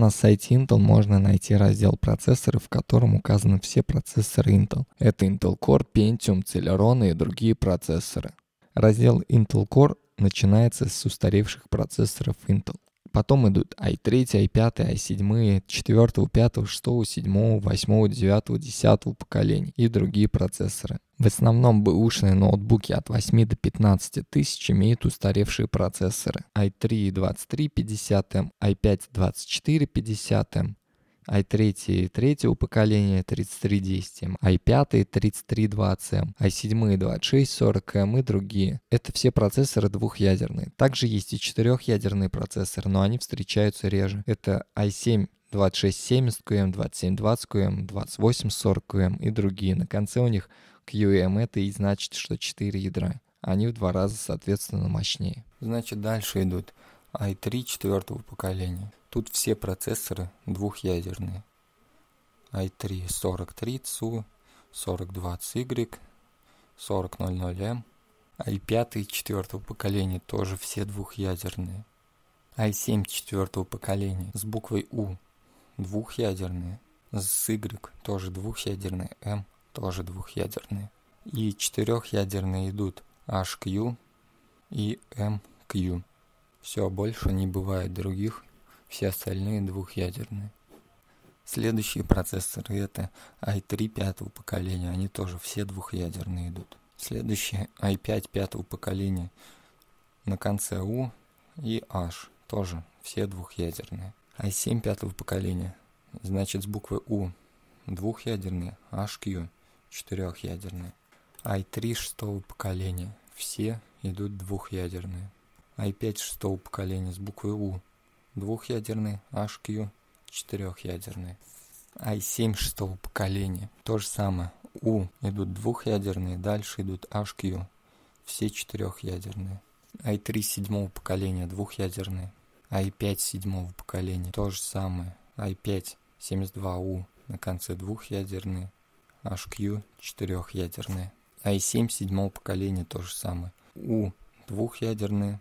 На сайте Intel можно найти раздел процессоры, в котором указаны все процессоры Intel. Это Intel Core, Pentium, Celeron и другие процессоры. Раздел Intel Core начинается с устаревших процессоров Intel. Потом идут i3, i5, i7, 4, 5, 6, 7, 8, 9, 10 поколений и другие процессоры. В основном бэушные ноутбуки от 8 до 15 тысяч имеют устаревшие процессоры i3 2350M, i5 2450M, i3 третьего поколения 3310M, i5 3320M, i7 2640M и другие. Это все процессоры двухъядерные. Также есть и четырехъядерные процессоры, но они встречаются реже. Это i7 2670QM, 2720QM, 2840QM и другие. На конце у них QM эм это и значит, что 4 ядра. Они в два раза, соответственно, мощнее. Значит, дальше идут i3 четвертого поколения. Тут все процессоры двухъядерные. i3 43 u 4020Y, 4000M. i5 четвертого поколения тоже все двухъядерные. i7 четвертого поколения с буквой U двухъядерные. С Y тоже двухъядерные, M тоже двухъядерные. И четырехъядерные идут HQ и MQ. Все, больше не бывает других, все остальные двухъядерные. Следующие процессоры это i3 пятого поколения, они тоже все двухъядерные идут. Следующие i5 пятого поколения на конце U и H тоже все двухъядерные. i7 пятого поколения, значит с буквы U двухъядерные, HQ четырехъядерные. i3 шестого поколения, все идут двухъядерные i5 шестого поколения с буквой U, двухъядерный HQ четырехъядерный. i7 шестого поколения, то же самое. U идут двухъядерные, дальше идут HQ, все четырехъядерные. i3 седьмого поколения двухъядерные, i5 седьмого поколения, то же самое. i5 72U на конце двухъядерные, HQ четырехъядерные. i7 седьмого поколения то же самое. U двухъядерные,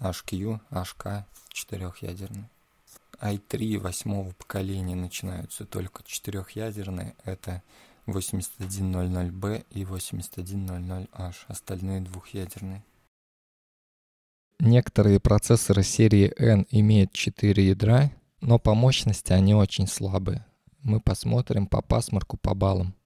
HQ, HK четырехъядерный. i3 а восьмого поколения начинаются только четырехъядерные, это 8100B и 8100H, остальные двухъядерные. Некоторые процессоры серии N имеют 4 ядра, но по мощности они очень слабые. Мы посмотрим по пасмарку по баллам.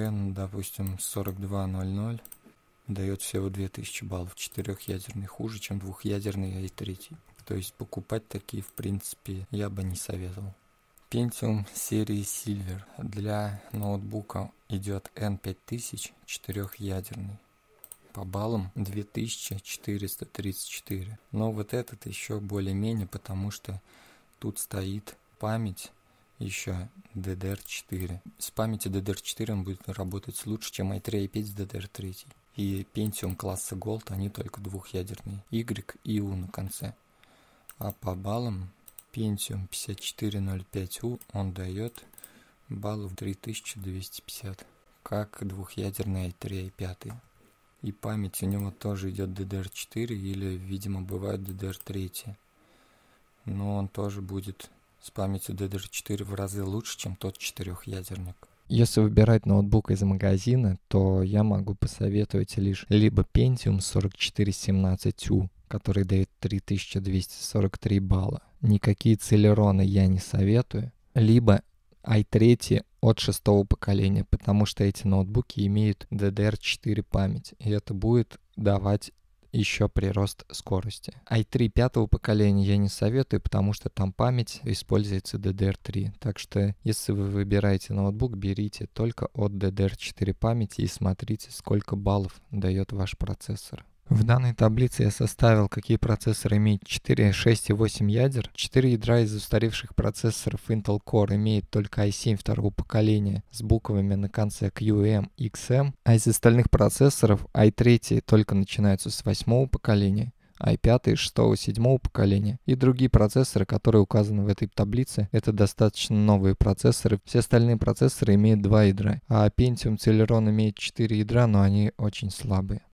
n, допустим, 42.00 дает всего 2000 баллов. Четырехъядерный хуже, чем двухъядерный и третий. То есть покупать такие, в принципе, я бы не советовал. Pentium серии Silver для ноутбука идет N5000 четырехъядерный. По баллам 2434. Но вот этот еще более-менее, потому что тут стоит память еще DDR4. С памяти DDR4 он будет работать лучше, чем i3 и 5 с DDR3. И Pentium класса Gold, они только двухъядерные. Y и U на конце. А по баллам Pentium 5405U он дает баллов 3250, как двухъядерный i3 и 5. И память у него тоже идет DDR4 или, видимо, бывает DDR3. Но он тоже будет с памятью DDR4 в разы лучше, чем тот четырехъядерник. Если выбирать ноутбук из магазина, то я могу посоветовать лишь либо Pentium 4417U, который дает 3243 балла. Никакие целероны я не советую. Либо i3 от шестого поколения, потому что эти ноутбуки имеют DDR4 память, и это будет давать еще прирост скорости. i3 пятого поколения я не советую, потому что там память используется DDR3. Так что если вы выбираете ноутбук, берите только от DDR4 памяти и смотрите, сколько баллов дает ваш процессор. В данной таблице я составил, какие процессоры имеют 4, 6 и 8 ядер. 4 ядра из устаревших процессоров Intel Core имеют только i7 второго поколения с буквами на конце QM, XM, а из остальных процессоров i3 только начинаются с восьмого поколения i5, 6, 7 поколения и другие процессоры, которые указаны в этой таблице, это достаточно новые процессоры. Все остальные процессоры имеют два ядра, а Pentium Celeron имеет 4 ядра, но они очень слабые.